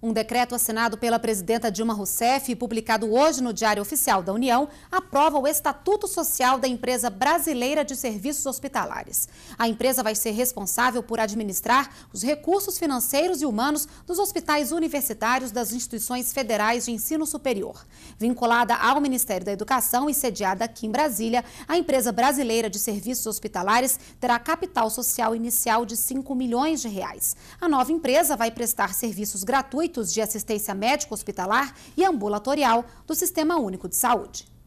Um decreto assinado pela presidenta Dilma Rousseff e publicado hoje no Diário Oficial da União aprova o Estatuto Social da Empresa Brasileira de Serviços Hospitalares. A empresa vai ser responsável por administrar os recursos financeiros e humanos dos hospitais universitários das instituições federais de ensino superior. Vinculada ao Ministério da Educação e sediada aqui em Brasília, a Empresa Brasileira de Serviços Hospitalares terá capital social inicial de 5 milhões de reais. A nova empresa vai prestar serviços gratuitos de assistência médica hospitalar e ambulatorial do Sistema Único de Saúde.